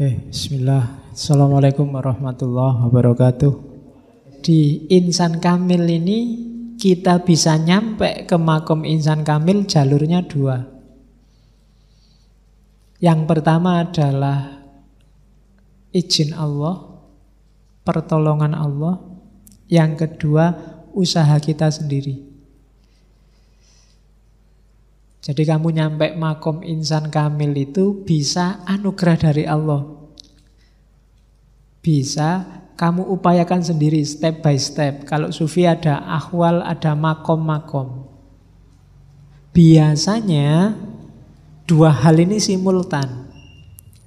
Oke, bismillah. Assalamualaikum warahmatullahi wabarakatuh. Di insan kamil ini kita bisa nyampe ke makom insan kamil jalurnya dua. Yang pertama adalah izin Allah, pertolongan Allah. Yang kedua usaha kita sendiri. Jadi kamu nyampe makom insan kamil itu bisa anugerah dari Allah bisa kamu upayakan sendiri step by step. Kalau sufi ada ahwal, ada makom-makom. Biasanya dua hal ini simultan.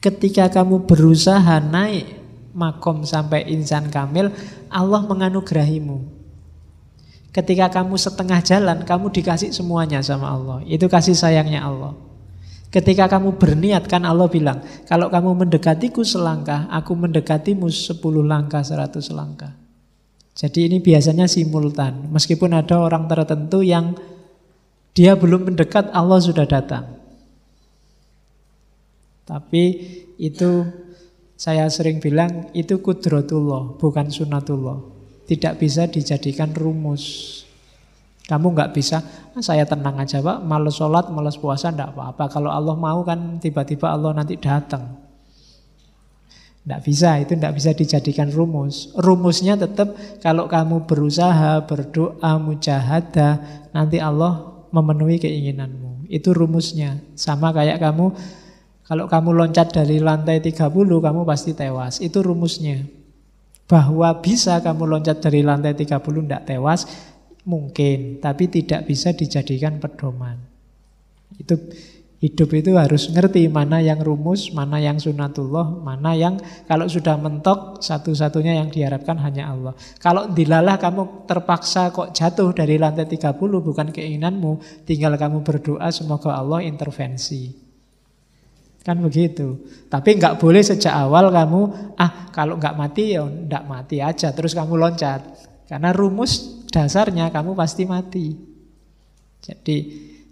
Ketika kamu berusaha naik makom sampai insan kamil, Allah menganugerahimu. Ketika kamu setengah jalan, kamu dikasih semuanya sama Allah. Itu kasih sayangnya Allah. Ketika kamu berniat kan Allah bilang, kalau kamu mendekatiku selangkah, aku mendekatimu sepuluh langkah, seratus langkah. Jadi ini biasanya simultan. Meskipun ada orang tertentu yang dia belum mendekat, Allah sudah datang. Tapi itu saya sering bilang itu kudrotullah, bukan sunatullah. Tidak bisa dijadikan rumus. Kamu nggak bisa, ah, saya tenang aja pak, males sholat, males puasa, enggak apa-apa. Kalau Allah mau kan tiba-tiba Allah nanti datang. Enggak bisa, itu enggak bisa dijadikan rumus. Rumusnya tetap kalau kamu berusaha, berdoa, mujahadah, nanti Allah memenuhi keinginanmu. Itu rumusnya. Sama kayak kamu, kalau kamu loncat dari lantai 30, kamu pasti tewas. Itu rumusnya. Bahwa bisa kamu loncat dari lantai 30 tidak tewas, Mungkin, tapi tidak bisa dijadikan pedoman. Itu hidup itu harus ngerti mana yang rumus, mana yang sunatullah, mana yang kalau sudah mentok satu-satunya yang diharapkan hanya Allah. Kalau dilalah kamu terpaksa kok jatuh dari lantai 30 bukan keinginanmu, tinggal kamu berdoa semoga Allah intervensi. Kan begitu. Tapi nggak boleh sejak awal kamu, ah kalau nggak mati ya nggak mati aja, terus kamu loncat. Karena rumus dasarnya kamu pasti mati. Jadi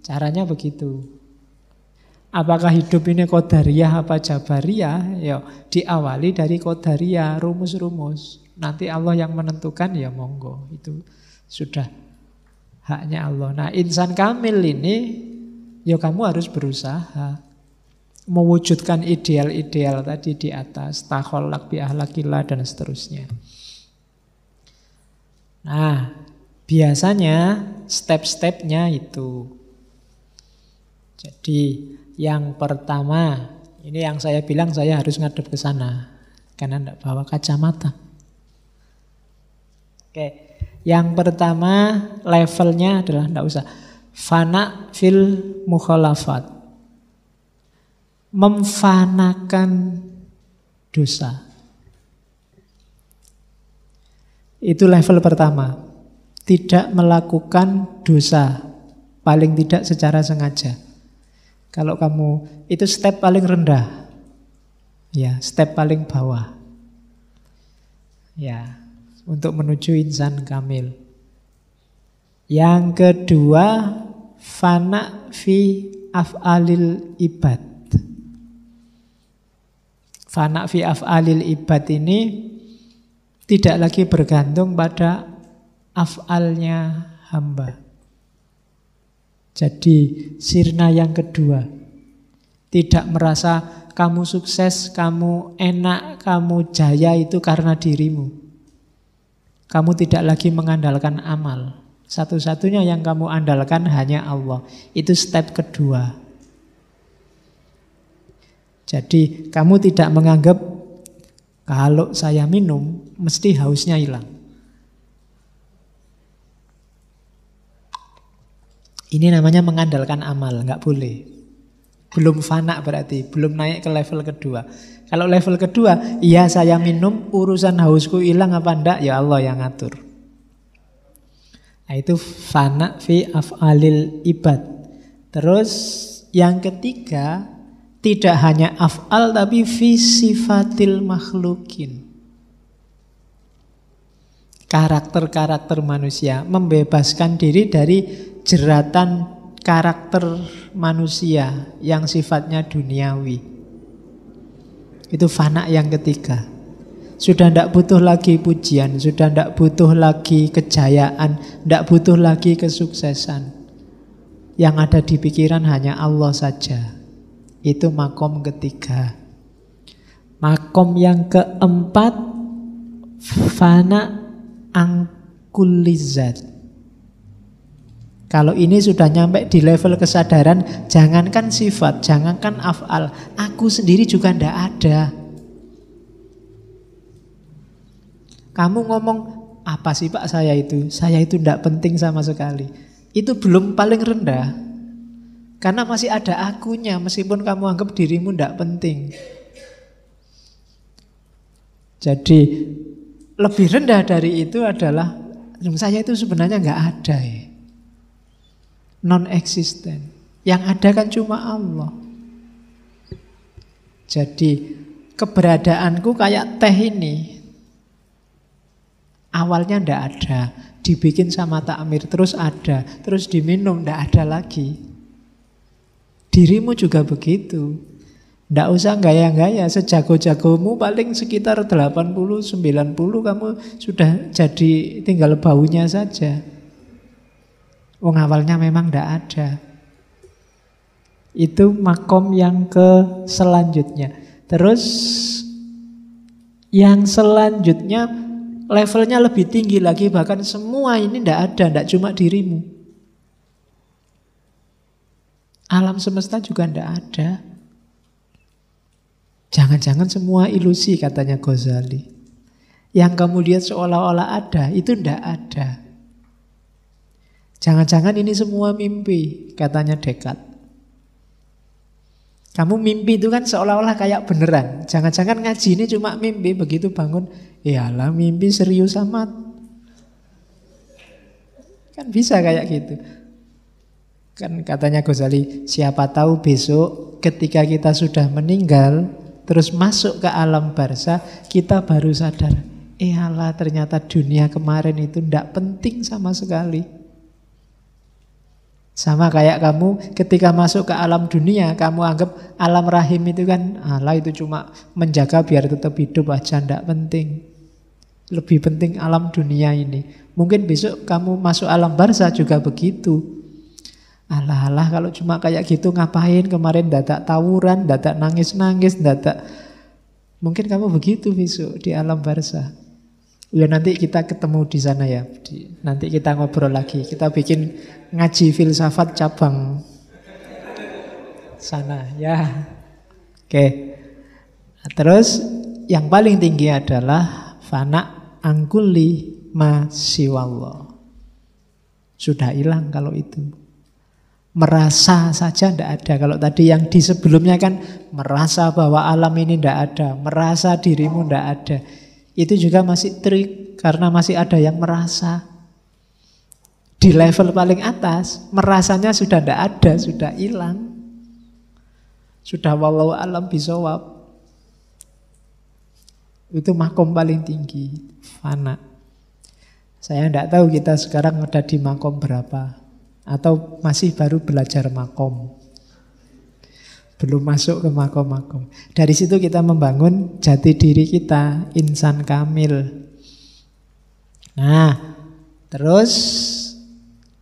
caranya begitu. Apakah hidup ini kodariah apa jabariah? Ya diawali dari kodariah, rumus-rumus. Nanti Allah yang menentukan ya monggo. Itu sudah haknya Allah. Nah insan kamil ini ya kamu harus berusaha mewujudkan ideal-ideal tadi di atas. Taholak bi ahlakillah dan seterusnya. Nah, biasanya step-stepnya itu. Jadi yang pertama, ini yang saya bilang saya harus ngadep ke sana karena tidak bawa kacamata. Oke, yang pertama levelnya adalah tidak usah fana fil mukhalafat memfanakan dosa. Itu level pertama. Tidak melakukan dosa, paling tidak secara sengaja. Kalau kamu itu step paling rendah. Ya, step paling bawah. Ya, untuk menuju insan kamil. Yang kedua, fana fi af'alil ibad. Fana fi af'alil ibad ini tidak lagi bergantung pada afalnya hamba. Jadi sirna yang kedua. Tidak merasa kamu sukses, kamu enak, kamu jaya itu karena dirimu. Kamu tidak lagi mengandalkan amal. Satu-satunya yang kamu andalkan hanya Allah. Itu step kedua. Jadi kamu tidak menganggap kalau saya minum mesti hausnya hilang. Ini namanya mengandalkan amal, nggak boleh. Belum fana berarti, belum naik ke level kedua. Kalau level kedua, iya saya minum, urusan hausku hilang apa ndak, ya Allah yang ngatur. Nah, itu fana fi af'alil ibad. Terus yang ketiga, tidak hanya af'al tapi fi sifatil makhlukin karakter-karakter manusia, membebaskan diri dari jeratan karakter manusia yang sifatnya duniawi. Itu fana yang ketiga. Sudah tidak butuh lagi pujian, sudah tidak butuh lagi kejayaan, tidak butuh lagi kesuksesan. Yang ada di pikiran hanya Allah saja. Itu makom ketiga. Makom yang keempat, fana angkulizat. Kalau ini sudah nyampe di level kesadaran, jangankan sifat, jangankan afal, aku sendiri juga ndak ada. Kamu ngomong, apa sih pak saya itu? Saya itu ndak penting sama sekali. Itu belum paling rendah. Karena masih ada akunya, meskipun kamu anggap dirimu ndak penting. Jadi lebih rendah dari itu adalah saya itu sebenarnya nggak ada ya. Non existent Yang ada kan cuma Allah. Jadi keberadaanku kayak teh ini. Awalnya ndak ada, dibikin sama takmir terus ada, terus diminum ndak ada lagi. Dirimu juga begitu. Tidak usah gaya-gaya, sejago-jagomu paling sekitar 80-90 kamu sudah jadi tinggal baunya saja. Wong awalnya memang tidak ada. Itu makom yang ke selanjutnya. Terus yang selanjutnya levelnya lebih tinggi lagi bahkan semua ini tidak ada, tidak cuma dirimu. Alam semesta juga tidak ada. Jangan-jangan semua ilusi katanya Ghazali. Yang kamu lihat seolah-olah ada, itu ndak ada. Jangan-jangan ini semua mimpi, katanya Dekat. Kamu mimpi itu kan seolah-olah kayak beneran. Jangan-jangan ngaji ini cuma mimpi, begitu bangun, iyalah eh, mimpi serius amat. Kan bisa kayak gitu. Kan katanya Ghazali, siapa tahu besok ketika kita sudah meninggal, terus masuk ke alam barsa, kita baru sadar, eh Allah ternyata dunia kemarin itu tidak penting sama sekali. Sama kayak kamu ketika masuk ke alam dunia, kamu anggap alam rahim itu kan Allah itu cuma menjaga biar tetap hidup aja, tidak penting. Lebih penting alam dunia ini. Mungkin besok kamu masuk alam barsa juga begitu. Alah-alah kalau cuma kayak gitu ngapain kemarin datak tawuran, datak nangis-nangis, datak Mungkin kamu begitu besok di alam barza. Ya nanti kita ketemu di sana ya. nanti kita ngobrol lagi. Kita bikin ngaji filsafat cabang sana ya. Oke. Okay. Terus yang paling tinggi adalah fana angkuli masiwallah. Sudah hilang kalau itu merasa saja tidak ada. Kalau tadi yang di sebelumnya kan merasa bahwa alam ini tidak ada, merasa dirimu tidak ada. Itu juga masih trik karena masih ada yang merasa. Di level paling atas, merasanya sudah tidak ada, sudah hilang. Sudah walau alam bisawab. Itu makom paling tinggi, fana. Saya tidak tahu kita sekarang ada di makom berapa atau masih baru belajar makom. Belum masuk ke makom-makom. Dari situ kita membangun jati diri kita, insan kamil. Nah, terus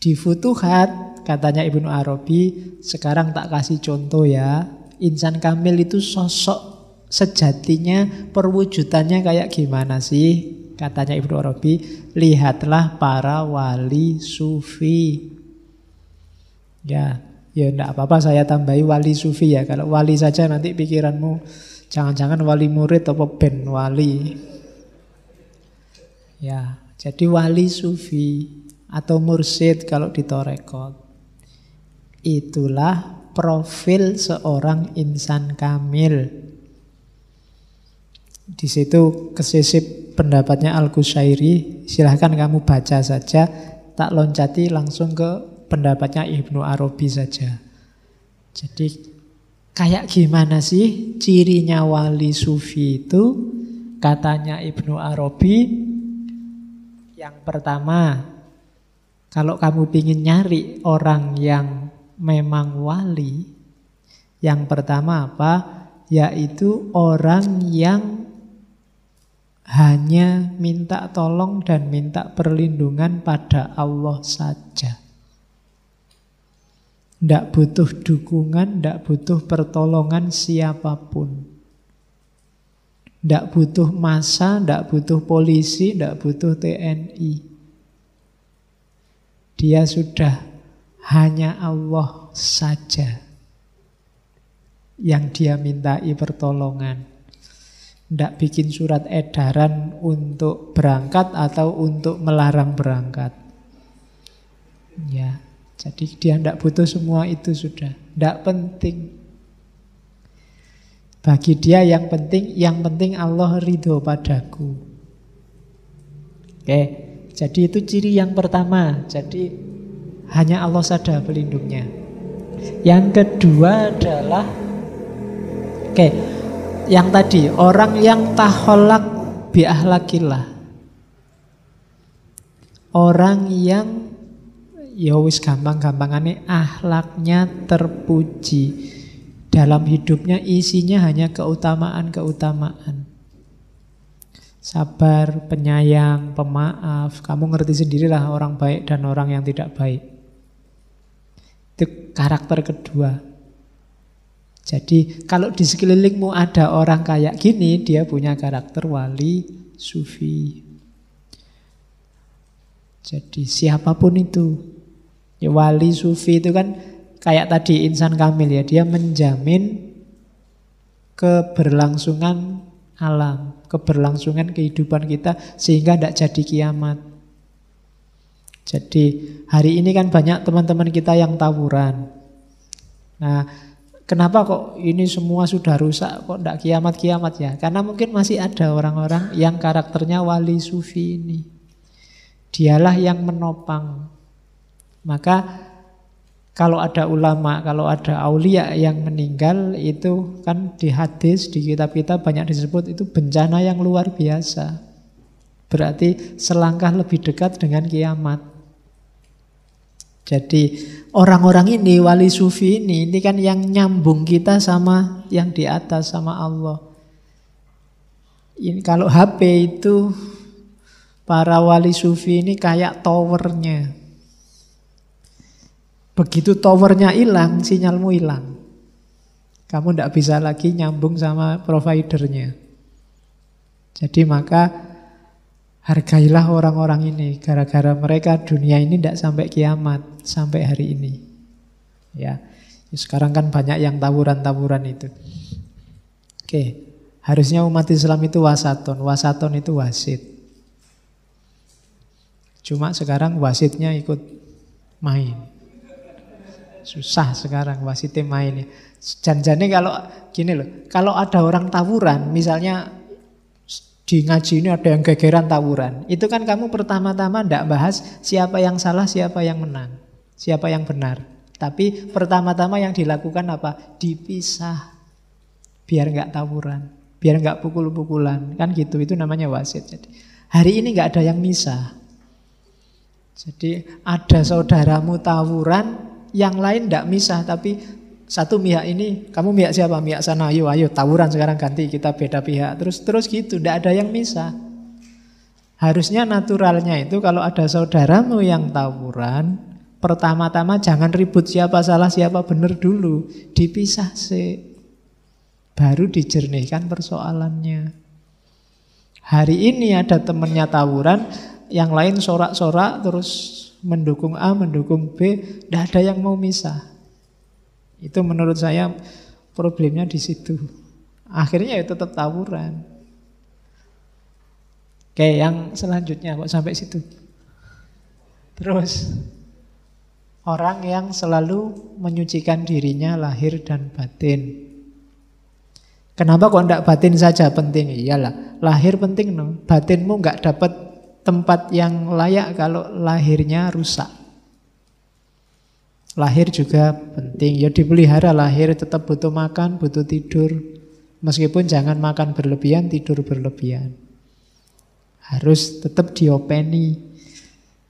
di Futuhat, katanya Ibnu Arabi, sekarang tak kasih contoh ya. Insan kamil itu sosok sejatinya perwujudannya kayak gimana sih? Katanya Ibnu Arabi, lihatlah para wali sufi. Ya, ya enggak apa-apa saya tambahi wali sufi ya. Kalau wali saja nanti pikiranmu jangan-jangan wali murid atau ben wali. Ya, jadi wali sufi atau mursid kalau di torekot. Itulah profil seorang insan kamil. Di situ kesisip pendapatnya al qusairi silahkan kamu baca saja, tak loncati langsung ke pendapatnya Ibnu Arabi saja. Jadi kayak gimana sih cirinya wali sufi itu? Katanya Ibnu Arabi, yang pertama, kalau kamu ingin nyari orang yang memang wali, yang pertama apa? Yaitu orang yang hanya minta tolong dan minta perlindungan pada Allah saja. Tidak butuh dukungan, tidak butuh pertolongan siapapun. Tidak butuh masa tidak butuh polisi, tidak butuh TNI. Dia sudah hanya Allah saja yang dia mintai pertolongan. Tidak bikin surat edaran untuk berangkat atau untuk melarang berangkat. Ya, jadi dia tidak butuh semua itu sudah. Tidak penting. Bagi dia yang penting, yang penting Allah ridho padaku. Oke, jadi itu ciri yang pertama. Jadi hanya Allah saja pelindungnya. Yang kedua adalah Oke, yang tadi orang yang taholak biahlakilah Orang yang ya wis gampang-gampangane akhlaknya terpuji. Dalam hidupnya isinya hanya keutamaan-keutamaan. Sabar, penyayang, pemaaf. Kamu ngerti sendirilah orang baik dan orang yang tidak baik. Itu karakter kedua. Jadi kalau di sekelilingmu ada orang kayak gini, dia punya karakter wali sufi. Jadi siapapun itu, Ya, wali sufi itu kan kayak tadi insan kamil ya, dia menjamin keberlangsungan alam, keberlangsungan kehidupan kita sehingga tidak jadi kiamat. Jadi hari ini kan banyak teman-teman kita yang tawuran. Nah, kenapa kok ini semua sudah rusak, kok tidak kiamat-kiamat ya? Karena mungkin masih ada orang-orang yang karakternya wali sufi ini. Dialah yang menopang maka kalau ada ulama, kalau ada aulia yang meninggal itu kan di hadis, di kitab-kitab banyak disebut itu bencana yang luar biasa. Berarti selangkah lebih dekat dengan kiamat. Jadi orang-orang ini, wali sufi ini, ini kan yang nyambung kita sama yang di atas, sama Allah. Ini kalau HP itu para wali sufi ini kayak towernya, Begitu towernya hilang, sinyalmu hilang. Kamu tidak bisa lagi nyambung sama providernya. Jadi maka hargailah orang-orang ini. Gara-gara mereka dunia ini tidak sampai kiamat, sampai hari ini. Ya, ya, sekarang kan banyak yang tawuran-tawuran itu. Oke, harusnya umat Islam itu wasaton. Wasaton itu wasit. Cuma sekarang wasitnya ikut main. Susah sekarang wasit mainnya. Janjane kalau gini loh, kalau ada orang tawuran, misalnya di ngaji ini ada yang gegeran tawuran. Itu kan kamu pertama-tama tidak bahas siapa yang salah, siapa yang menang, siapa yang benar. Tapi pertama-tama yang dilakukan apa? Dipisah. Biar nggak tawuran, biar nggak pukul-pukulan. Kan gitu, itu namanya wasit. Jadi hari ini nggak ada yang misah. Jadi ada saudaramu tawuran, yang lain tidak misah tapi satu pihak ini kamu pihak siapa pihak sana ayo ayo tawuran sekarang ganti kita beda pihak terus terus gitu tidak ada yang misah harusnya naturalnya itu kalau ada saudaramu yang tawuran pertama-tama jangan ribut siapa salah siapa benar dulu dipisah sih baru dijernihkan persoalannya hari ini ada temennya tawuran yang lain sorak-sorak terus mendukung A, mendukung B, tidak ada yang mau misah. Itu menurut saya problemnya di situ. Akhirnya itu ya tetap tawuran. Oke, yang selanjutnya kok sampai situ. Terus orang yang selalu menyucikan dirinya lahir dan batin. Kenapa kok enggak batin saja penting? Iyalah, lahir penting no. Batinmu enggak dapat tempat yang layak kalau lahirnya rusak. Lahir juga penting, ya dipelihara lahir tetap butuh makan, butuh tidur. Meskipun jangan makan berlebihan, tidur berlebihan. Harus tetap diopeni.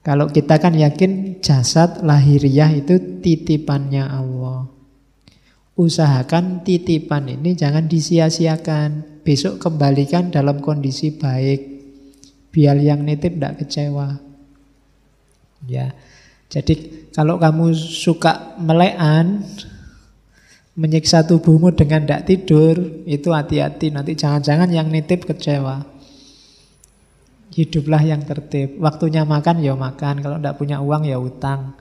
Kalau kita kan yakin jasad lahiriah itu titipannya Allah. Usahakan titipan ini jangan disia-siakan. Besok kembalikan dalam kondisi baik biar yang nitip tidak kecewa. Ya, jadi kalau kamu suka melekan, menyiksa tubuhmu dengan tidak tidur, itu hati-hati nanti jangan-jangan yang nitip kecewa. Hiduplah yang tertib. Waktunya makan ya makan, kalau tidak punya uang ya utang.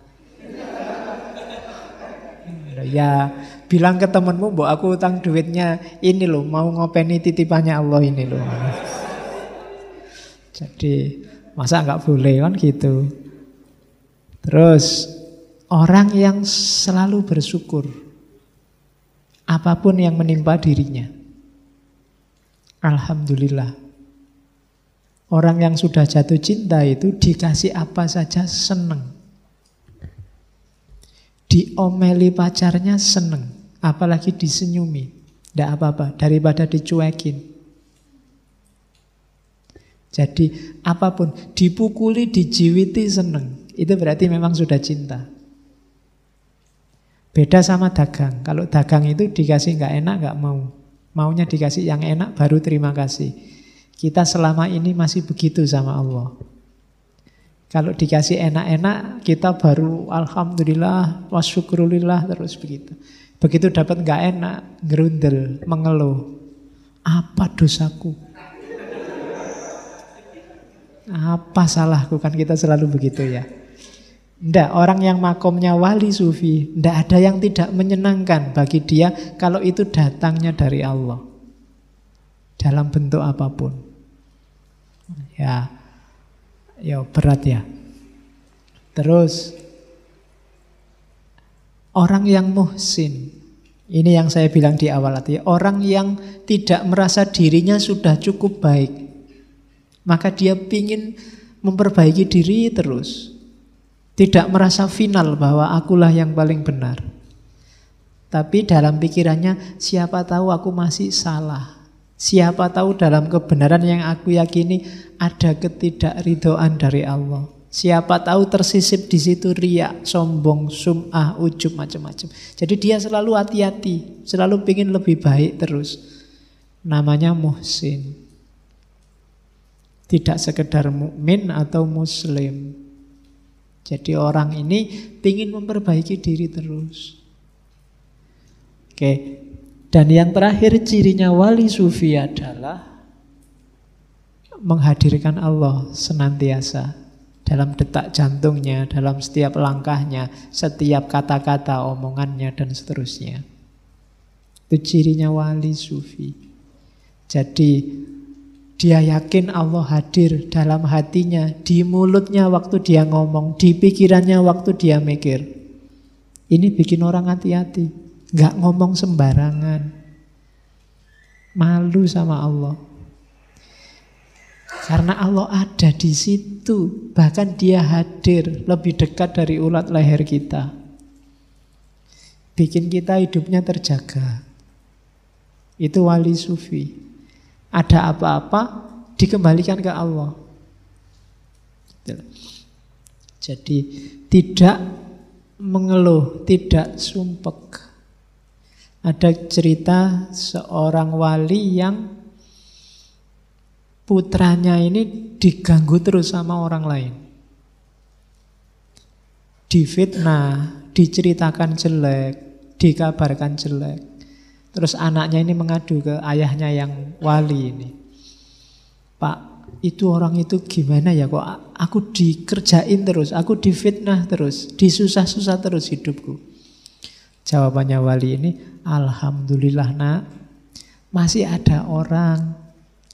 Ya, bilang ke temenmu, bu aku utang duitnya ini loh, mau ngopeni titipannya Allah ini loh. Jadi masa nggak boleh kan gitu. Terus orang yang selalu bersyukur apapun yang menimpa dirinya. Alhamdulillah. Orang yang sudah jatuh cinta itu dikasih apa saja seneng. Diomeli pacarnya seneng, apalagi disenyumi. Tidak apa-apa, daripada dicuekin. Jadi apapun dipukuli, dijiwiti seneng. Itu berarti memang sudah cinta. Beda sama dagang. Kalau dagang itu dikasih nggak enak nggak mau. Maunya dikasih yang enak baru terima kasih. Kita selama ini masih begitu sama Allah. Kalau dikasih enak-enak kita baru alhamdulillah wasyukrulillah terus begitu. Begitu dapat nggak enak, gerundel, mengeluh. Apa dosaku? Apa salahku kan kita selalu begitu ya. Tidak, orang yang makomnya wali sufi, tidak ada yang tidak menyenangkan bagi dia kalau itu datangnya dari Allah. Dalam bentuk apapun. Ya, ya berat ya. Terus, orang yang muhsin, ini yang saya bilang di awal tadi, orang yang tidak merasa dirinya sudah cukup baik, maka dia ingin memperbaiki diri terus. Tidak merasa final bahwa akulah yang paling benar. Tapi dalam pikirannya siapa tahu aku masih salah. Siapa tahu dalam kebenaran yang aku yakini ada ketidakridoan dari Allah. Siapa tahu tersisip di situ riak, sombong, sum'ah, ujub, macam-macam. Jadi dia selalu hati-hati, selalu ingin lebih baik terus. Namanya muhsin. Tidak sekedar mukmin atau muslim. Jadi orang ini ingin memperbaiki diri terus. Oke. Dan yang terakhir cirinya wali sufi adalah menghadirkan Allah senantiasa dalam detak jantungnya, dalam setiap langkahnya, setiap kata-kata, omongannya, dan seterusnya. Itu cirinya wali sufi. Jadi dia yakin Allah hadir dalam hatinya, di mulutnya waktu dia ngomong, di pikirannya waktu dia mikir. Ini bikin orang hati-hati. Nggak ngomong sembarangan. Malu sama Allah. Karena Allah ada di situ, bahkan dia hadir lebih dekat dari ulat leher kita. Bikin kita hidupnya terjaga. Itu wali sufi ada apa-apa dikembalikan ke Allah. Jadi tidak mengeluh, tidak sumpek. Ada cerita seorang wali yang putranya ini diganggu terus sama orang lain. Difitnah, diceritakan jelek, dikabarkan jelek. Terus anaknya ini mengadu ke ayahnya yang wali ini. Pak, itu orang itu gimana ya kok aku dikerjain terus, aku difitnah terus, disusah-susah terus hidupku. Jawabannya wali ini, Alhamdulillah nak, masih ada orang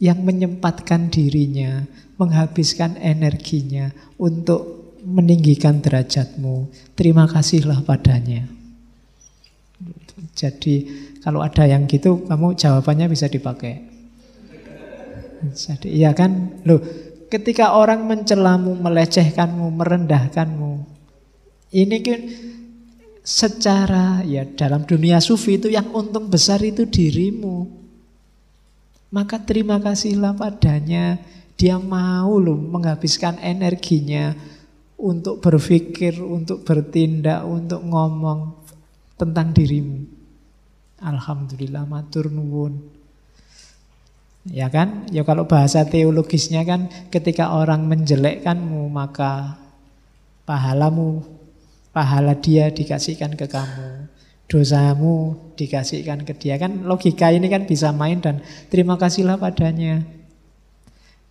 yang menyempatkan dirinya, menghabiskan energinya untuk meninggikan derajatmu. Terima kasihlah padanya. Jadi kalau ada yang gitu, kamu jawabannya bisa dipakai. Jadi iya kan? Loh, ketika orang mencelamu, melecehkanmu, merendahkanmu, ini kan secara ya dalam dunia sufi itu yang untung besar itu dirimu. Maka terima kasihlah padanya. Dia mau loh menghabiskan energinya untuk berpikir, untuk bertindak, untuk ngomong tentang dirimu. Alhamdulillah matur nuwun. Ya kan? Ya kalau bahasa teologisnya kan ketika orang menjelekkanmu maka pahalamu pahala dia dikasihkan ke kamu. Dosamu dikasihkan ke dia kan logika ini kan bisa main dan terima kasihlah padanya.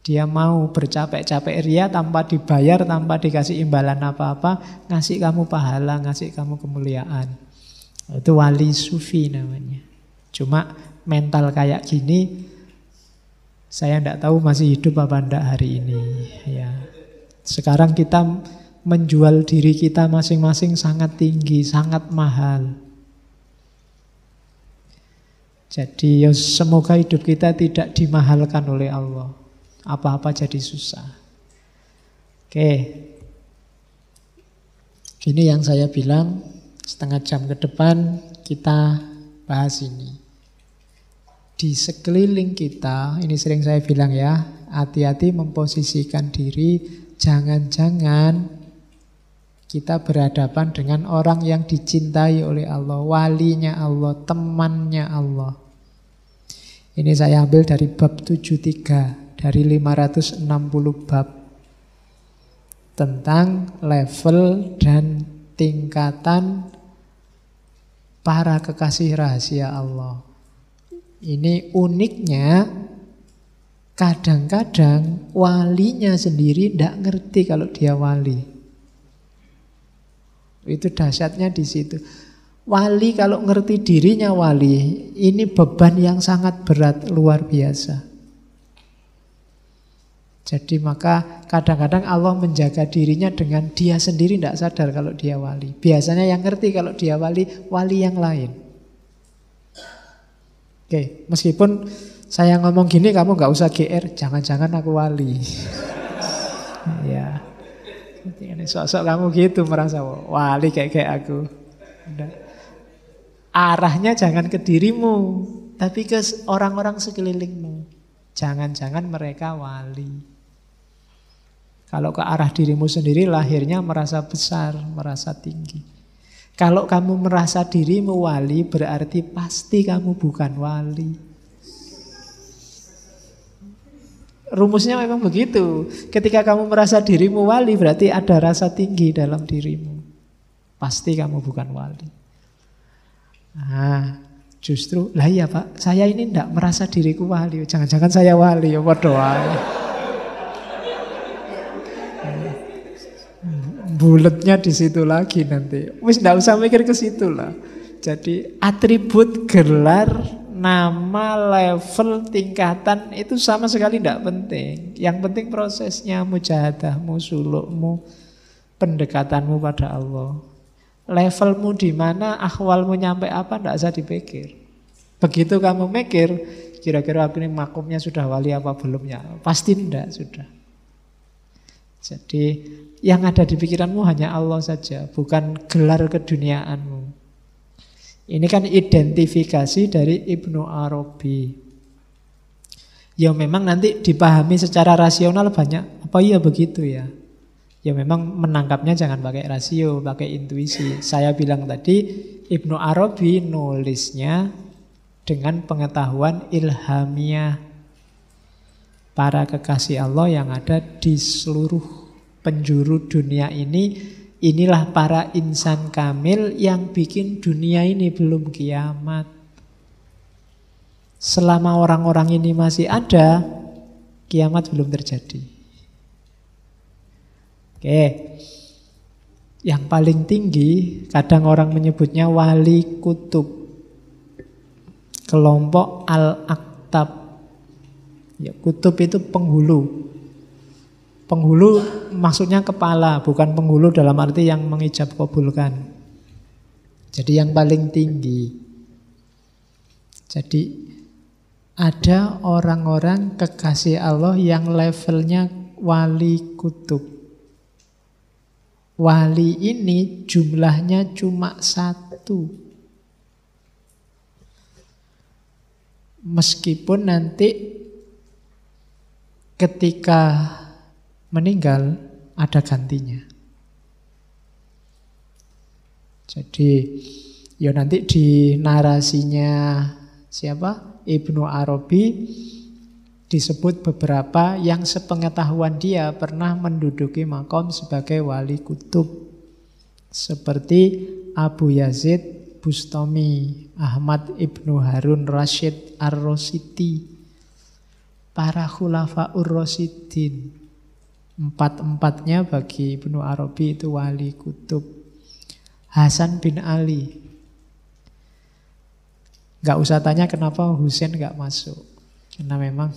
Dia mau bercapek-capek ria tanpa dibayar, tanpa dikasih imbalan apa-apa, ngasih kamu pahala, ngasih kamu kemuliaan. Itu wali sufi namanya. Cuma mental kayak gini saya tidak tahu masih hidup apa tidak hari ini. Ya. Sekarang kita menjual diri kita masing-masing sangat tinggi, sangat mahal. Jadi ya semoga hidup kita tidak dimahalkan oleh Allah. Apa-apa jadi susah. Oke. Ini yang saya bilang setengah jam ke depan kita bahas ini. Di sekeliling kita, ini sering saya bilang ya, hati-hati memposisikan diri, jangan-jangan kita berhadapan dengan orang yang dicintai oleh Allah, walinya Allah, temannya Allah. Ini saya ambil dari bab 73 dari 560 bab tentang level dan tingkatan para kekasih rahasia Allah. Ini uniknya kadang-kadang walinya sendiri tidak ngerti kalau dia wali. Itu dahsyatnya di situ. Wali kalau ngerti dirinya wali, ini beban yang sangat berat luar biasa. Jadi maka kadang-kadang Allah menjaga dirinya dengan dia sendiri tidak sadar kalau dia wali. Biasanya yang ngerti kalau dia wali, wali yang lain. Oke, meskipun saya ngomong gini kamu nggak usah GR, jangan-jangan aku wali. ya, ini sosok kamu gitu merasa wali kayak kayak aku. Arahnya jangan ke dirimu, tapi ke orang-orang sekelilingmu. Jangan-jangan mereka wali. Kalau ke arah dirimu sendiri lahirnya merasa besar, merasa tinggi. Kalau kamu merasa dirimu wali berarti pasti kamu bukan wali. Rumusnya memang begitu. Ketika kamu merasa dirimu wali berarti ada rasa tinggi dalam dirimu. Pasti kamu bukan wali. Nah, justru lah iya Pak, saya ini tidak merasa diriku wali. Jangan-jangan saya wali ya doa. bulatnya di situ lagi nanti. Wis ndak usah mikir ke situ lah. Jadi atribut, gelar, nama, level, tingkatan itu sama sekali tidak penting. Yang penting prosesnya, mujahadahmu, sulukmu, pendekatanmu pada Allah. Levelmu di mana, akhwalmu nyampe apa, tidak usah dipikir. Begitu kamu mikir, kira-kira ini makumnya sudah wali apa belum ya? Pasti tidak sudah. Jadi yang ada di pikiranmu hanya Allah saja, bukan gelar keduniaanmu. Ini kan identifikasi dari Ibnu Arabi. Ya memang nanti dipahami secara rasional banyak. Apa iya begitu ya? Ya memang menangkapnya jangan pakai rasio, pakai intuisi. Saya bilang tadi Ibnu Arabi nulisnya dengan pengetahuan ilhamiah para kekasih Allah yang ada di seluruh penjuru dunia ini Inilah para insan kamil yang bikin dunia ini belum kiamat. Selama orang-orang ini masih ada, kiamat belum terjadi. Oke. Yang paling tinggi, kadang orang menyebutnya wali kutub. Kelompok al-aktab. Ya, kutub itu penghulu. Penghulu maksudnya kepala, bukan penghulu dalam arti yang mengijab kabulkan. Jadi yang paling tinggi. Jadi ada orang-orang kekasih Allah yang levelnya wali kutub. Wali ini jumlahnya cuma satu. Meskipun nanti ketika meninggal ada gantinya. Jadi ya nanti di narasinya siapa? Ibnu Arabi disebut beberapa yang sepengetahuan dia pernah menduduki makom sebagai wali kutub. Seperti Abu Yazid Bustami, Ahmad Ibnu Harun Rashid Ar-Rositi, para khulafa ur-Rosidin, Empat-empatnya bagi Ibnu Arabi itu wali kutub. Hasan bin Ali. Gak usah tanya kenapa Husain gak masuk. Karena memang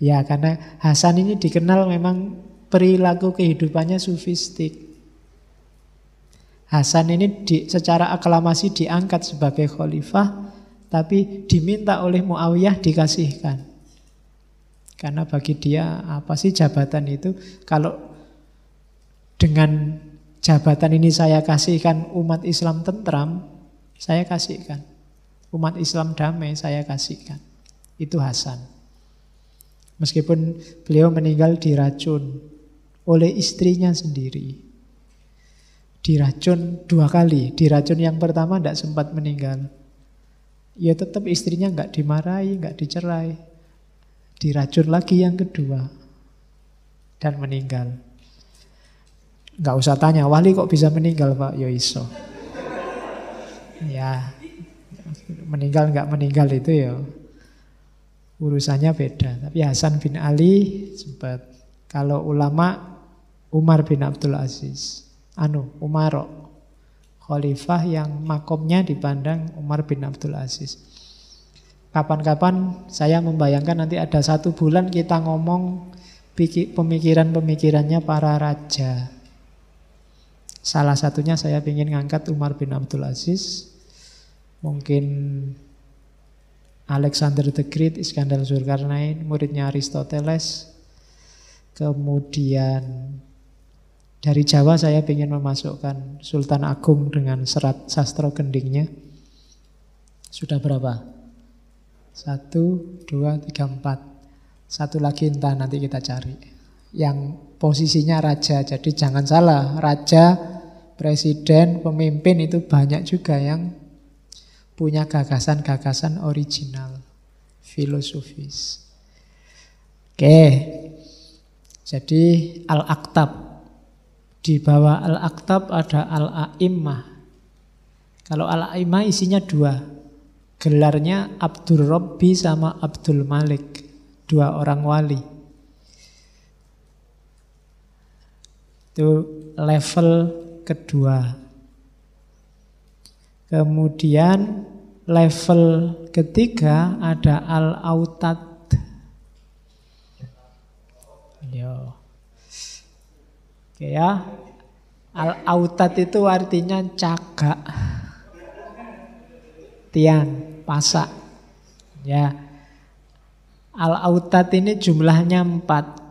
ya karena Hasan ini dikenal memang perilaku kehidupannya sufistik. Hasan ini di, secara aklamasi diangkat sebagai khalifah, tapi diminta oleh Muawiyah dikasihkan. Karena bagi dia apa sih jabatan itu? Kalau dengan jabatan ini saya kasihkan umat Islam tentram, saya kasihkan. Umat Islam damai, saya kasihkan. Itu Hasan. Meskipun beliau meninggal diracun oleh istrinya sendiri. Diracun dua kali. Diracun yang pertama tidak sempat meninggal. Ya tetap istrinya nggak dimarahi, nggak dicerai diracun lagi yang kedua dan meninggal. Enggak usah tanya, wali kok bisa meninggal Pak? Ya iso. ya, meninggal enggak meninggal itu ya urusannya beda. Tapi Hasan bin Ali sempat kalau ulama Umar bin Abdul Aziz, anu Umarok, khalifah yang makomnya dipandang Umar bin Abdul Aziz. Kapan-kapan saya membayangkan nanti ada satu bulan kita ngomong pemikiran-pemikirannya para raja. Salah satunya saya ingin ngangkat Umar bin Abdul Aziz. Mungkin Alexander the Great, Iskandar Zulkarnain, muridnya Aristoteles. Kemudian dari Jawa saya ingin memasukkan Sultan Agung dengan serat sastra gendingnya. Sudah berapa? Satu, dua, tiga, empat. Satu lagi entah nanti kita cari. Yang posisinya raja. Jadi jangan salah, raja, presiden, pemimpin itu banyak juga yang punya gagasan-gagasan original, filosofis. Oke, jadi Al-Aktab. Di bawah Al-Aktab ada al aimah Kalau al aimah isinya dua, Gelarnya Abdul Robbi sama Abdul Malik, dua orang wali. Itu level kedua. Kemudian level ketiga ada Al-Autad. Yo. Oke ya. Al-Autad itu artinya cagak tiang pasak. Ya, al-autat ini jumlahnya empat.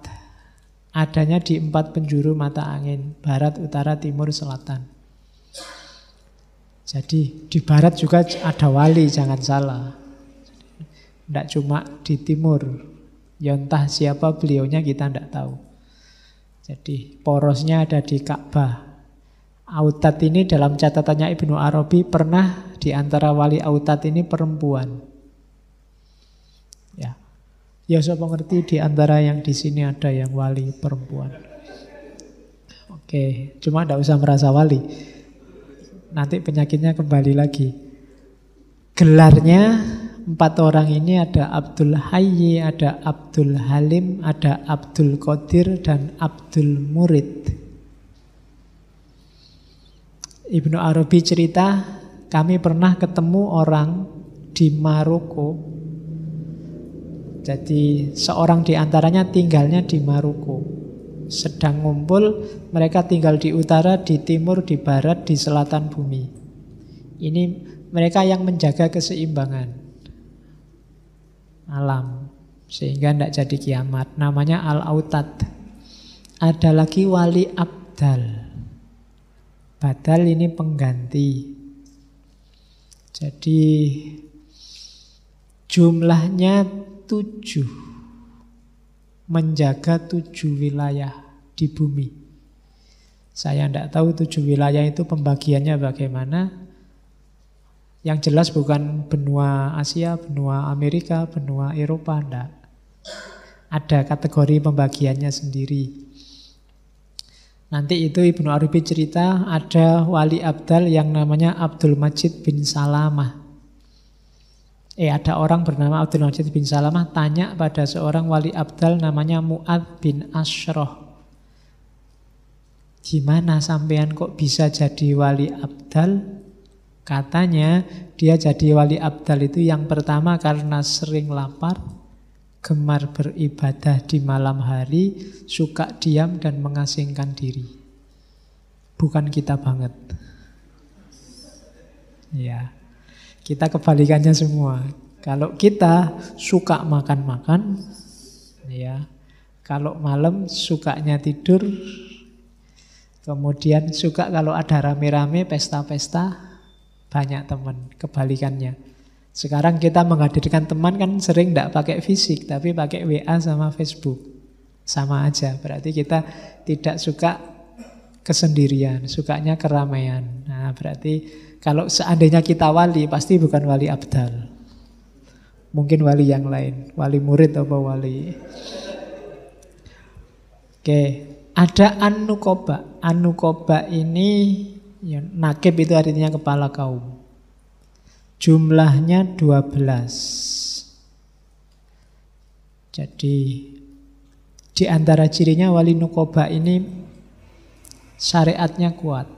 Adanya di empat penjuru mata angin, barat, utara, timur, selatan. Jadi di barat juga ada wali, jangan salah. Tidak cuma di timur, Yontah ya siapa beliaunya kita tidak tahu. Jadi porosnya ada di Ka'bah, Autat ini dalam catatannya Ibnu Arabi pernah di antara wali autat ini perempuan. Ya. Ya saya mengerti di antara yang di sini ada yang wali perempuan. Oke, cuma tidak usah merasa wali. Nanti penyakitnya kembali lagi. Gelarnya empat orang ini ada Abdul Hayy, ada Abdul Halim, ada Abdul Qadir, dan Abdul Murid. Ibnu Arabi cerita, kami pernah ketemu orang di Maroko. Jadi seorang di antaranya tinggalnya di Maroko. Sedang ngumpul, mereka tinggal di utara, di timur, di barat, di selatan bumi. Ini mereka yang menjaga keseimbangan alam sehingga tidak jadi kiamat. Namanya Al-Autad. Ada lagi Wali Abdal. Batal ini pengganti. Jadi jumlahnya tujuh. Menjaga tujuh wilayah di bumi. Saya tidak tahu tujuh wilayah itu pembagiannya bagaimana. Yang jelas bukan benua Asia, benua Amerika, benua Eropa, tidak. Ada kategori pembagiannya sendiri. Nanti itu Ibnu Arabi cerita ada wali abdal yang namanya Abdul Majid bin Salamah. Eh ada orang bernama Abdul Majid bin Salamah tanya pada seorang wali abdal namanya Mu'ad bin Ashroh. Gimana sampean kok bisa jadi wali abdal? Katanya dia jadi wali abdal itu yang pertama karena sering lapar, gemar beribadah di malam hari, suka diam dan mengasingkan diri. Bukan kita banget. Ya. Kita kebalikannya semua. Kalau kita suka makan-makan, ya. Kalau malam sukanya tidur, kemudian suka kalau ada rame-rame pesta-pesta banyak teman kebalikannya. Sekarang kita menghadirkan teman kan sering tidak pakai fisik, tapi pakai WA sama Facebook. Sama aja, berarti kita tidak suka kesendirian, sukanya keramaian. Nah, berarti kalau seandainya kita wali, pasti bukan wali abdal. Mungkin wali yang lain, wali murid atau wali. Oke, ada anukoba. Anukoba ini, ya, nakib itu artinya kepala kaum. Jumlahnya 12. Jadi di antara cirinya wali nukoba ini syariatnya kuat.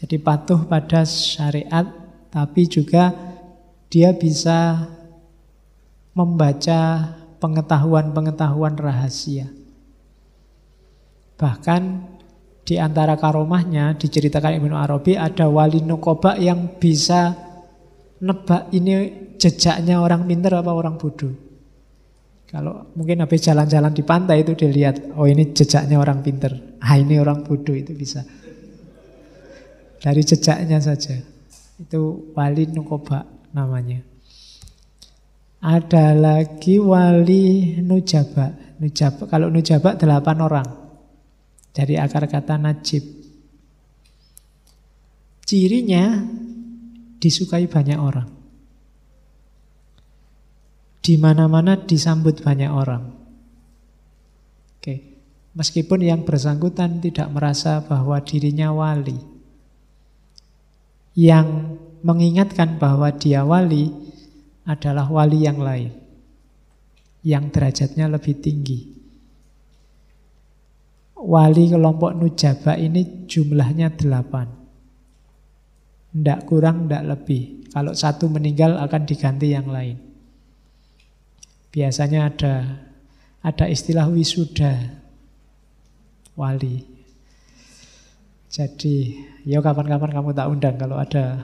Jadi patuh pada syariat tapi juga dia bisa membaca pengetahuan-pengetahuan rahasia. Bahkan di antara karomahnya diceritakan Ibnu Arabi ada wali nukoba yang bisa nebak ini jejaknya orang pinter apa orang bodoh. Kalau mungkin habis jalan-jalan di pantai itu dilihat, oh ini jejaknya orang pinter, ah ini orang bodoh itu bisa. Dari jejaknya saja. Itu wali nukoba namanya. Ada lagi wali nujabak nujaba. Kalau nujabak delapan orang. Dari akar kata najib. Cirinya disukai banyak orang. Di mana-mana disambut banyak orang. Oke. Meskipun yang bersangkutan tidak merasa bahwa dirinya wali. Yang mengingatkan bahwa dia wali adalah wali yang lain. Yang derajatnya lebih tinggi wali kelompok Nujaba ini jumlahnya delapan. Tidak kurang, tidak lebih. Kalau satu meninggal akan diganti yang lain. Biasanya ada ada istilah wisuda wali. Jadi, ya kapan-kapan kamu tak undang kalau ada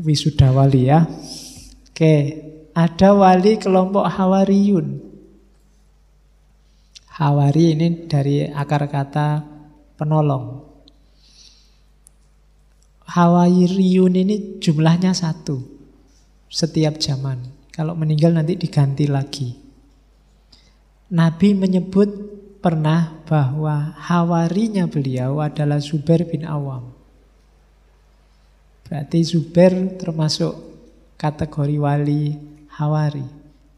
wisuda wali ya. Oke, ada wali kelompok Hawariyun. Hawari ini dari akar kata penolong. Hawaii Riun ini jumlahnya satu setiap zaman. Kalau meninggal nanti diganti lagi. Nabi menyebut pernah bahwa hawarinya beliau adalah Zubair bin Awam. Berarti Zubair termasuk kategori wali hawari.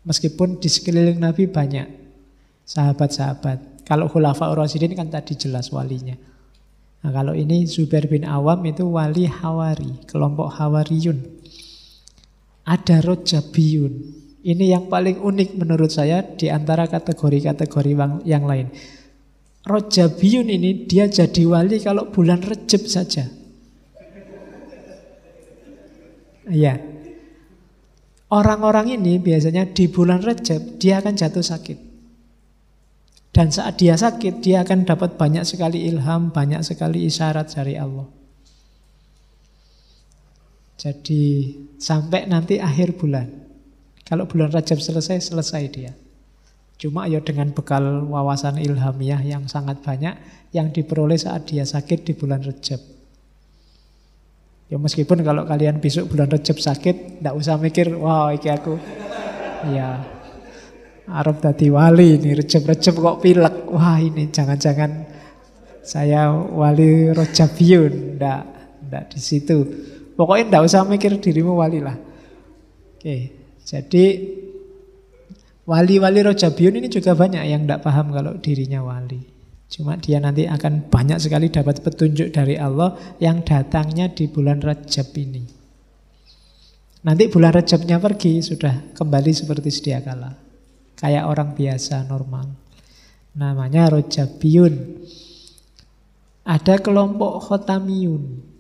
Meskipun di sekeliling Nabi banyak sahabat-sahabat. Kalau khulafa Urasidin kan tadi jelas walinya. Nah, kalau ini Zubair bin Awam itu wali Hawari, kelompok Hawariyun. Ada Rojabiyun. Ini yang paling unik menurut saya di antara kategori-kategori yang lain. Rojabiyun ini dia jadi wali kalau bulan Recep saja. Iya. Orang-orang ini biasanya di bulan Recep dia akan jatuh sakit. Dan saat dia sakit, dia akan dapat banyak sekali ilham, banyak sekali isyarat dari Allah. Jadi sampai nanti akhir bulan. Kalau bulan Rajab selesai, selesai dia. Cuma ya dengan bekal wawasan ilhamiah yang sangat banyak yang diperoleh saat dia sakit di bulan rajab. Ya meskipun kalau kalian besok bulan rajab sakit, tidak usah mikir, wow iki aku. Ya, Arab tadi wali ini recep-recep kok pilek. Wah ini jangan-jangan saya wali Rojabiyun. Ndak, ndak di situ. Pokoknya ndak usah mikir dirimu wali lah. Oke, jadi wali-wali Rojabiyun ini juga banyak yang ndak paham kalau dirinya wali. Cuma dia nanti akan banyak sekali dapat petunjuk dari Allah yang datangnya di bulan Rajab ini. Nanti bulan Rajabnya pergi, sudah kembali seperti sedia kala kayak orang biasa normal. Namanya Rojabiyun. Ada kelompok Khotamiyun.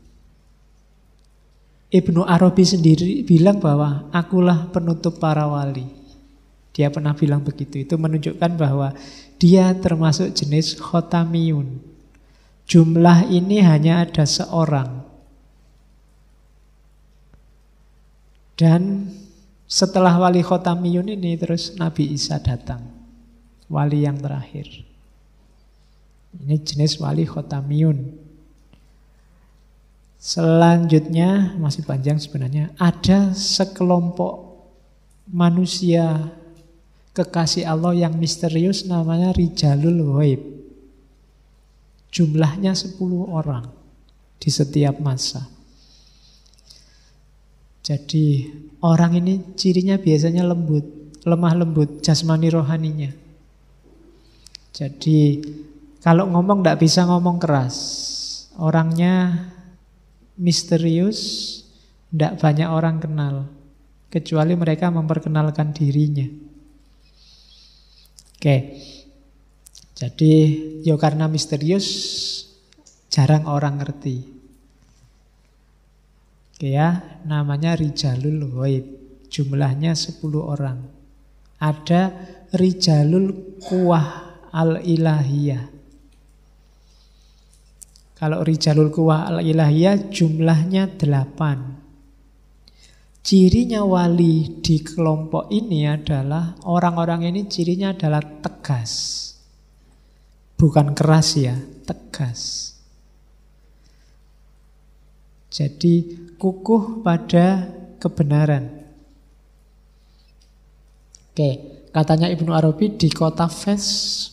Ibnu Arabi sendiri bilang bahwa akulah penutup para wali. Dia pernah bilang begitu. Itu menunjukkan bahwa dia termasuk jenis Khotamiyun. Jumlah ini hanya ada seorang. Dan setelah wali Khotamiyun ini terus Nabi Isa datang. Wali yang terakhir. Ini jenis wali Khotamiyun. Selanjutnya, masih panjang sebenarnya, ada sekelompok manusia kekasih Allah yang misterius namanya Rijalul Waib. Jumlahnya 10 orang di setiap masa. Jadi orang ini cirinya biasanya lembut, lemah lembut, jasmani rohaninya. Jadi kalau ngomong tidak bisa ngomong keras. Orangnya misterius, tidak banyak orang kenal. Kecuali mereka memperkenalkan dirinya. Oke, jadi yo karena misterius jarang orang ngerti. Oke ya, namanya Rijalul Ghaib. Jumlahnya 10 orang. Ada Rijalul Kuah Al-Ilahiyah. Kalau Rijalul Kuah Al-Ilahiyah jumlahnya 8. Cirinya wali di kelompok ini adalah orang-orang ini cirinya adalah tegas. Bukan keras ya, tegas. Jadi kukuh pada kebenaran. Oke, katanya Ibnu Arabi di kota Fes,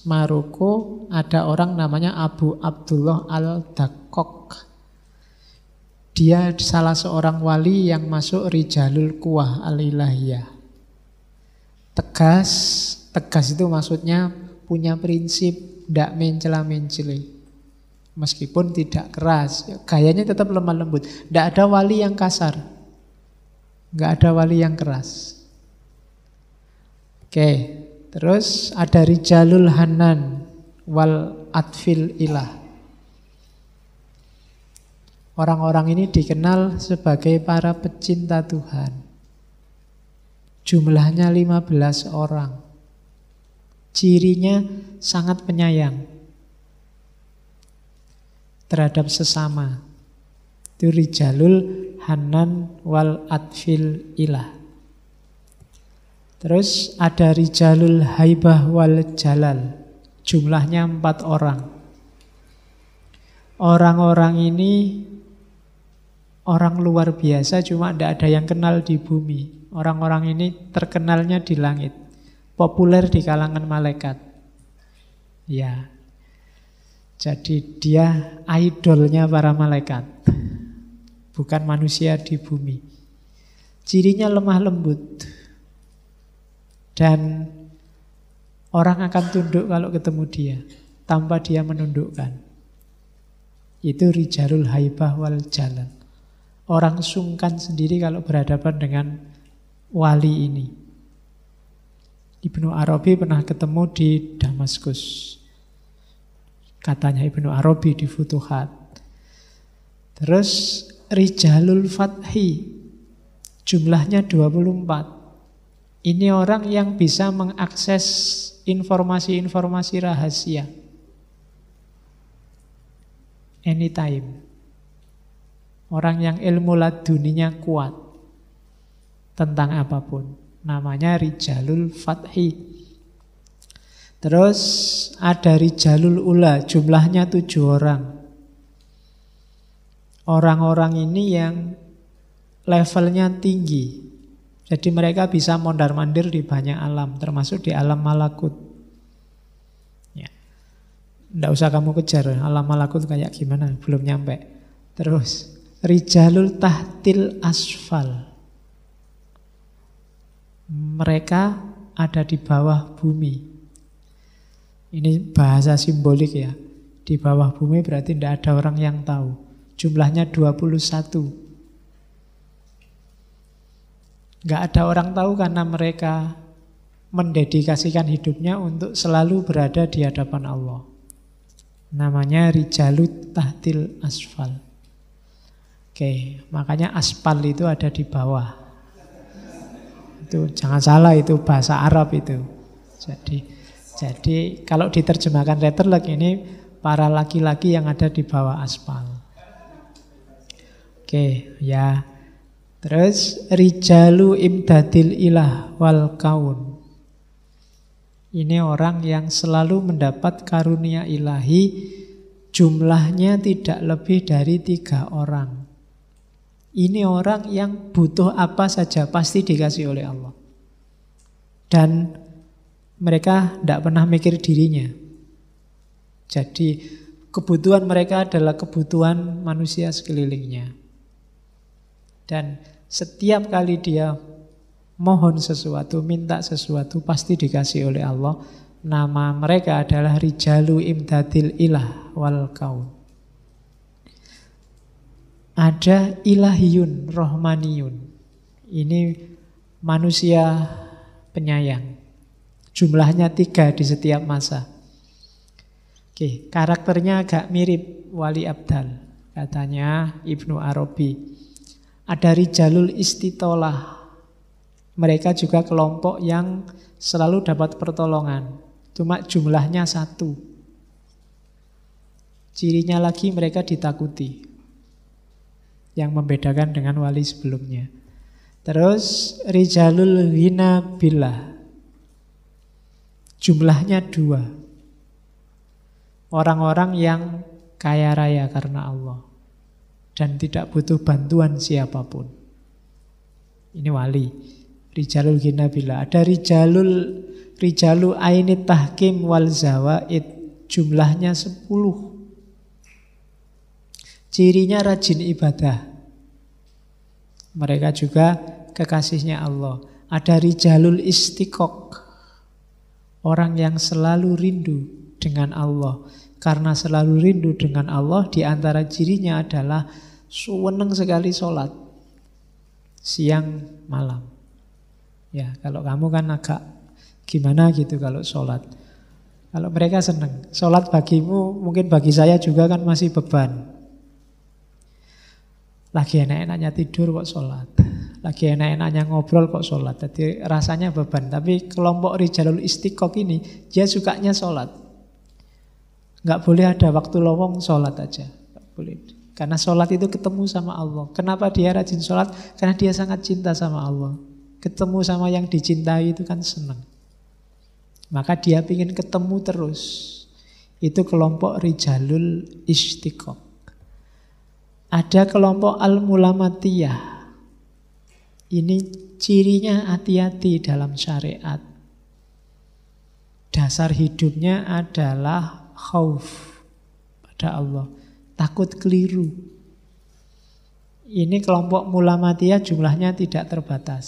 Maroko ada orang namanya Abu Abdullah Al-Dakok. Dia salah seorang wali yang masuk Rijalul kuah, Al-Ilahiyah. Tegas, tegas itu maksudnya punya prinsip, tidak mencela-menceli. Meskipun tidak keras, gayanya tetap lemah lembut. Tidak ada wali yang kasar. Nggak ada wali yang keras. Oke, terus ada Rijalul Hanan wal Atfil Ilah. Orang-orang ini dikenal sebagai para pecinta Tuhan. Jumlahnya 15 orang. Cirinya sangat penyayang terhadap sesama. Itu rijalul hanan wal Adfil ilah. Terus ada rijalul haibah wal jalal. Jumlahnya empat orang. Orang-orang ini orang luar biasa cuma tidak ada yang kenal di bumi. Orang-orang ini terkenalnya di langit. Populer di kalangan malaikat. Ya, jadi dia idolnya para malaikat. Bukan manusia di bumi. Cirinya lemah lembut. Dan orang akan tunduk kalau ketemu dia. Tanpa dia menundukkan. Itu rijalul haibah wal jalan. Orang sungkan sendiri kalau berhadapan dengan wali ini. Ibnu Arabi pernah ketemu di Damaskus. Katanya Ibnu Arabi di Futuhat. Terus Rijalul Fathi jumlahnya 24. Ini orang yang bisa mengakses informasi-informasi rahasia. Anytime. Orang yang ilmu laduninya kuat tentang apapun. Namanya Rijalul Fathi. Terus ada Rijalul Ula, jumlahnya tujuh orang. Orang-orang ini yang levelnya tinggi. Jadi mereka bisa mondar-mandir di banyak alam, termasuk di alam malakut. Ya. Nggak usah kamu kejar, alam malakut kayak gimana, belum nyampe. Terus, Rijalul Tahtil Asfal. Mereka ada di bawah bumi, ini bahasa simbolik ya. Di bawah bumi berarti tidak ada orang yang tahu. Jumlahnya 21. Gak ada orang tahu karena mereka mendedikasikan hidupnya untuk selalu berada di hadapan Allah. Namanya Rijalut Tahtil Asfal. Oke, makanya aspal itu ada di bawah. Itu jangan salah itu bahasa Arab itu. Jadi jadi kalau diterjemahkan lagi ini para laki-laki yang ada di bawah aspal. Oke, ya. Terus rijalu imdadil ilah wal kaun. Ini orang yang selalu mendapat karunia ilahi jumlahnya tidak lebih dari tiga orang. Ini orang yang butuh apa saja pasti dikasih oleh Allah. Dan mereka tidak pernah mikir dirinya. Jadi kebutuhan mereka adalah kebutuhan manusia sekelilingnya. Dan setiap kali dia mohon sesuatu, minta sesuatu, pasti dikasih oleh Allah. Nama mereka adalah Rijalu Imdadil Ilah wal Kaun. Ada Ilahiyun, Rohmaniyun. Ini manusia penyayang Jumlahnya tiga di setiap masa. Oke, karakternya agak mirip Wali Abdal. Katanya Ibnu Arabi. Ada Rijalul Istitolah. Mereka juga kelompok yang selalu dapat pertolongan. Cuma jumlahnya satu. Cirinya lagi mereka ditakuti. Yang membedakan dengan wali sebelumnya. Terus Rijalul Hina Billah Jumlahnya dua. Orang-orang yang kaya raya karena Allah. Dan tidak butuh bantuan siapapun. Ini wali. Rijalul Gina Bila. Ada Rijalul Rijalu Ainit Tahkim Wal Zawaid. Jumlahnya sepuluh. Cirinya rajin ibadah. Mereka juga kekasihnya Allah. Ada rijalul istiqok. Orang yang selalu rindu dengan Allah. Karena selalu rindu dengan Allah, di antara cirinya adalah suweneng sekali sholat. Siang, malam. Ya, kalau kamu kan agak gimana gitu kalau sholat. Kalau mereka seneng, sholat bagimu mungkin bagi saya juga kan masih beban. Lagi enak-enaknya tidur kok sholat. Lagi enak-enaknya ngobrol kok sholat. Jadi rasanya beban. Tapi kelompok Rijalul Istiqok ini, dia sukanya sholat. Enggak boleh ada waktu lowong sholat aja. enggak boleh. Karena sholat itu ketemu sama Allah. Kenapa dia rajin sholat? Karena dia sangat cinta sama Allah. Ketemu sama yang dicintai itu kan senang. Maka dia ingin ketemu terus. Itu kelompok Rijalul Istiqok. Ada kelompok Al-Mulamatiyah. Ini cirinya hati-hati dalam syariat. Dasar hidupnya adalah khauf pada Allah. Takut keliru. Ini kelompok Mulamatiyah jumlahnya tidak terbatas.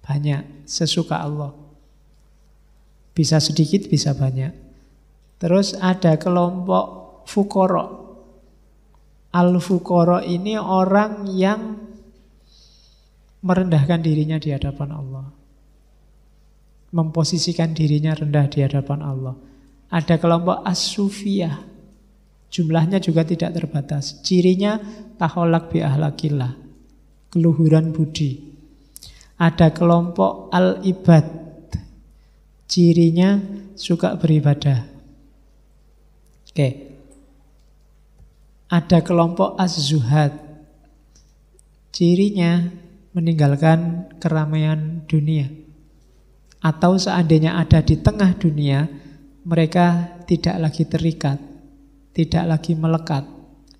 Banyak, sesuka Allah. Bisa sedikit, bisa banyak. Terus ada kelompok Fukorok Al-Fukoro ini orang yang merendahkan dirinya di hadapan Allah. Memposisikan dirinya rendah di hadapan Allah. Ada kelompok as-sufiyah. Jumlahnya juga tidak terbatas. Cirinya taholak bi ahlakillah. Keluhuran budi. Ada kelompok al-ibad. Cirinya suka beribadah. Oke. Okay ada kelompok az-zuhad. Cirinya meninggalkan keramaian dunia. Atau seandainya ada di tengah dunia, mereka tidak lagi terikat, tidak lagi melekat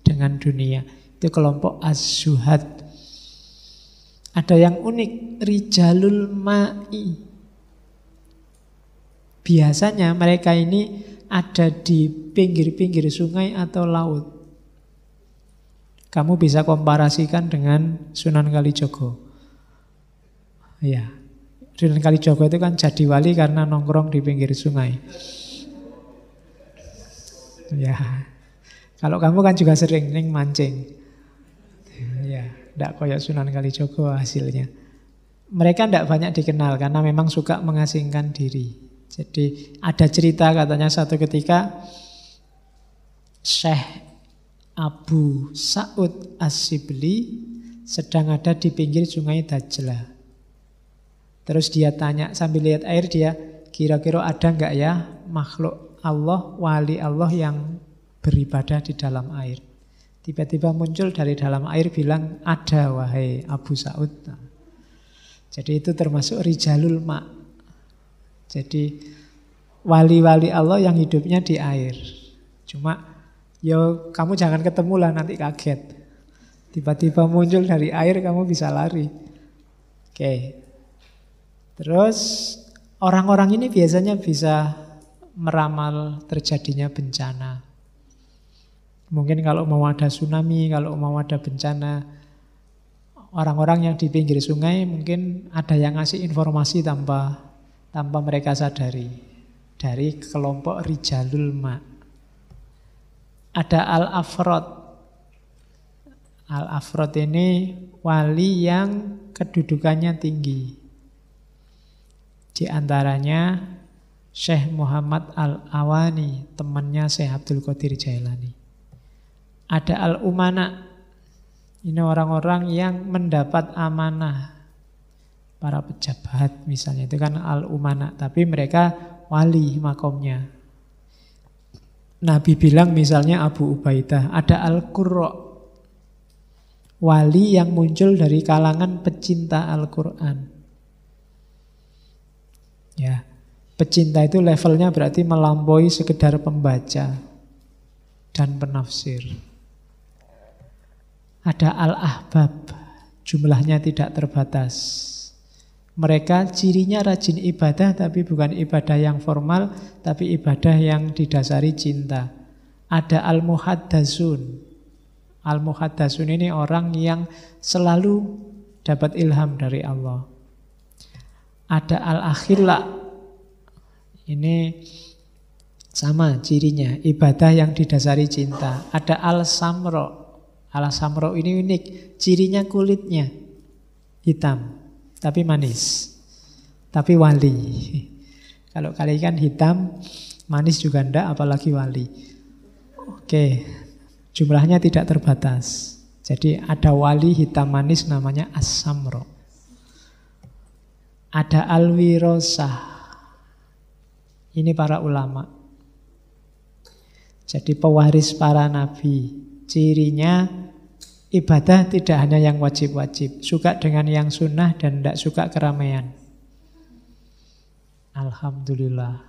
dengan dunia. Itu kelompok az-zuhad. Ada yang unik, rijalul ma'i. Biasanya mereka ini ada di pinggir-pinggir sungai atau laut kamu bisa komparasikan dengan Sunan Kalijogo. Ya, Sunan Kalijogo itu kan jadi wali karena nongkrong di pinggir sungai. Ya, kalau kamu kan juga sering neng mancing. Ya, tidak koyok Sunan Kalijogo hasilnya. Mereka tidak banyak dikenal karena memang suka mengasingkan diri. Jadi ada cerita katanya satu ketika Syekh Abu Sa'ud As-Sibli sedang ada di pinggir sungai Dajlah. Terus dia tanya sambil lihat air dia, kira-kira ada nggak ya makhluk Allah, wali Allah yang beribadah di dalam air? Tiba-tiba muncul dari dalam air bilang, ada wahai Abu Sa'ud. Jadi itu termasuk Rijalul mak. Jadi wali-wali Allah yang hidupnya di air. Cuma Ya kamu jangan ketemu lah nanti kaget. Tiba-tiba muncul dari air kamu bisa lari. Oke. Terus orang-orang ini biasanya bisa meramal terjadinya bencana. Mungkin kalau mau ada tsunami, kalau mau ada bencana, orang-orang yang di pinggir sungai mungkin ada yang ngasih informasi tanpa tanpa mereka sadari dari kelompok Rijalul Ma ada al-afrod. Al-afrod ini wali yang kedudukannya tinggi. Di antaranya Syekh Muhammad Al-Awani, temannya Syekh Abdul Qadir Jailani. Ada Al-Umana, ini orang-orang yang mendapat amanah. Para pejabat misalnya, itu kan Al-Umana. Tapi mereka wali makomnya, Nabi bilang misalnya Abu Ubaidah, ada Al-Qurra, wali yang muncul dari kalangan pecinta Al-Quran. Ya, pecinta itu levelnya berarti melampaui sekedar pembaca dan penafsir. Ada Al-Ahbab, jumlahnya tidak terbatas. Mereka cirinya rajin ibadah tapi bukan ibadah yang formal, tapi ibadah yang didasari cinta. Ada al-muhaddasun. Al-muhaddasun ini orang yang selalu dapat ilham dari Allah. Ada al-akhila. Ini sama cirinya, ibadah yang didasari cinta. Ada al-samro. Al-samro ini unik, cirinya kulitnya hitam tapi manis, tapi wali. Kalau kali kan hitam, manis juga ndak, apalagi wali. Oke, jumlahnya tidak terbatas. Jadi ada wali hitam manis namanya asamro. Ada ada alwirosah. Ini para ulama. Jadi pewaris para nabi. Cirinya ibadah tidak hanya yang wajib-wajib, suka dengan yang sunnah dan tidak suka keramaian. Alhamdulillah.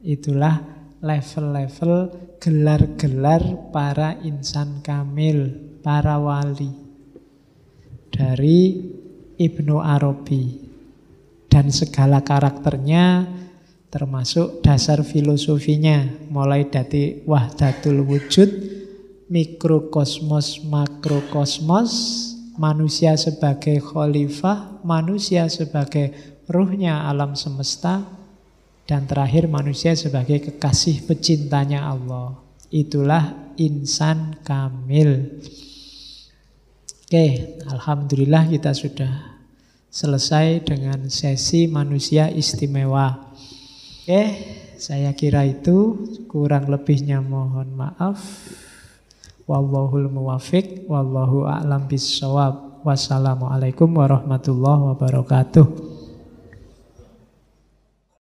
Itulah level-level gelar-gelar para insan kamil, para wali. Dari Ibnu Arabi. Dan segala karakternya termasuk dasar filosofinya. Mulai dari wahdatul wujud, mikrokosmos makrokosmos manusia sebagai khalifah manusia sebagai ruhnya alam semesta dan terakhir manusia sebagai kekasih pecintanya Allah itulah insan kamil Oke, Alhamdulillah kita sudah selesai dengan sesi manusia istimewa. Oke, saya kira itu kurang lebihnya mohon maaf. Wallahul muwafiq, wallahu a'lam bisawab Wassalamualaikum warahmatullahi wabarakatuh.